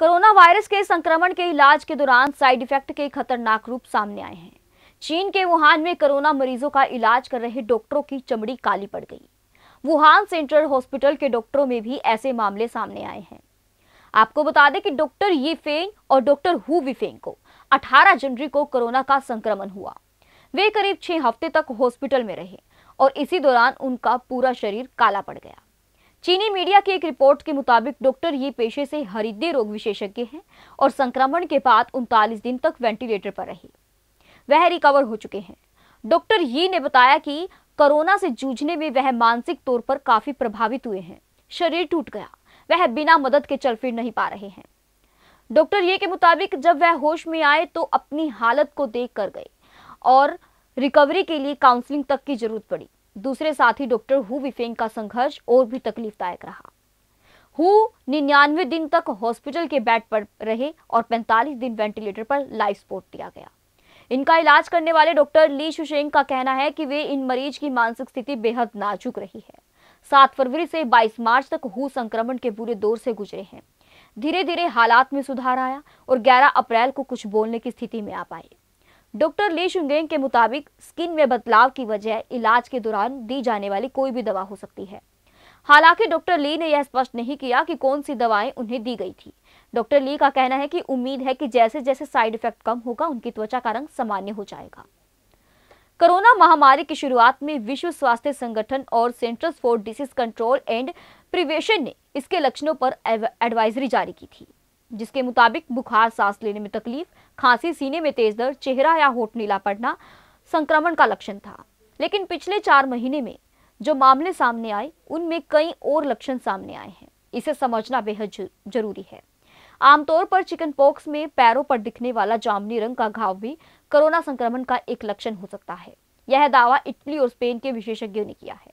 corona virus के संक्रमण के इलाज के दौरान साइड इफेक्ट के खतरनाक रूप सामने आए हैं चीन के वुहान में कोरोना मरीजों का इलाज कर रहे डॉक्टरों की चमड़ी काली पड़ गई वुहान सेंट्रल हॉस्पिटल के डॉक्टरों में भी ऐसे मामले सामने आए हैं आपको बता दें कि डॉक्टर ये फेंग और डॉक्टर हु विफेंग को 18 जनवरी को कोरोना का संक्रमण हुआ वे करीब छह हफ्ते तक हॉस्पिटल में रहे और इसी दौरान उनका पूरा शरीर काला पड़ गया चीनी मीडिया की एक रिपोर्ट के मुताबिक डॉक्टर ये पेशे से हृदय रोग विशेषज्ञ हैं और संक्रमण के बाद उनतालीस दिन तक वेंटिलेटर पर रहे वह रिकवर हो चुके हैं डॉक्टर ये ने बताया कि कोरोना से जूझने में वह मानसिक तौर पर काफी प्रभावित हुए हैं शरीर टूट गया वह बिना मदद के चल फिर नहीं पा रहे हैं डॉक्टर ये के मुताबिक जब वह होश में आए तो अपनी हालत को देख कर गए और रिकवरी के लिए काउंसलिंग तक की जरूरत पड़ी दूसरे साथी डॉक्टर हु विफेंग का संघर्ष और भी तकलीफदायक रहा हु निन्यानवे दिन तक हॉस्पिटल के बेड पर रहे और 45 दिन वेंटिलेटर पर लाइफ सपोर्ट दिया गया इनका इलाज करने वाले डॉक्टर ली शुशेंग का कहना है कि वे इन मरीज की मानसिक स्थिति बेहद नाजुक रही है सात फरवरी से 22 मार्च तक हु संक्रमण के बुरे दौर से गुजरे हैं धीरे धीरे हालात में सुधार आया और 11 अप्रैल को कुछ बोलने की स्थिति में आ पाए डॉक्टर ली शुंगेंग के मुताबिक स्किन में बदलाव की वजह इलाज के दौरान दी जाने वाली कोई भी दवा हो सकती है हालांकि डॉक्टर ली ने यह स्पष्ट नहीं किया कि कौन सी दवाएं उन्हें दी गई थी डॉक्टर ली का कहना है कि उम्मीद है कि जैसे जैसे साइड इफेक्ट कम होगा उनकी त्वचा का रंग सामान्य हो जाएगा कोरोना महामारी की शुरुआत में विश्व स्वास्थ्य संगठन और central for disease control and prevention ने इसके लक्षणों पर एडवाइजरी जारी की थी जिसके मुताबिक बुखार सांस लेने में तकलीफ खांसी सीने में तेज दर्द चेहरा या होठ नीला पड़ना संक्रमण का लक्षण था लेकिन पिछले चार महीने में जो मामले सामने आए उनमें कई और लक्षण सामने आए हैं इसे समझना बेहद जरूरी है आमतौर पर चिकन पॉक्स में पैरों पर दिखने वाला जामनी रंग का घाव भी कोरोना संक्रमण का एक लक्षण हो सकता है यह दावा इटली और स्पेन के विशेषज्ञों ने किया है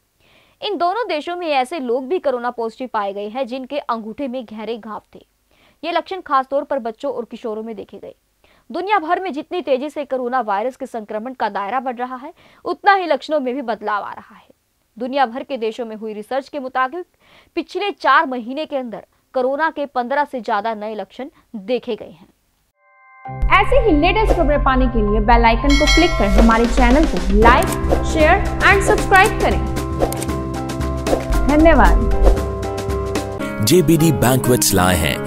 इन दोनों देशों में ऐसे लोग भी कोरोना पॉजिटिव पाए गए हैं जिनके अंगूठे में गहरे घाव थे ये लक्षण खासतौर पर बच्चों और किशोरों में देखे गए दुनिया भर में जितनी तेजी से कोरोना वायरस के संक्रमण का दायरा बढ़ रहा है उतना ही लक्षणों में भी बदलाव आ रहा है दुनिया भर के देशों में हुई रिसर्च के मुताबिक पिछले चार महीने के अंदर कोरोना के पंद्रह से ज्यादा नए लक्षण देखे गए हैं ऐसे ही लेटेस्ट खबरें पाने के लिए बेल आइकन को क्लिक कर हमारे चैनल को लाइक शेयर एंड सब्सक्राइब करें धन्यवाद जेबीडी बैंक लाए हैं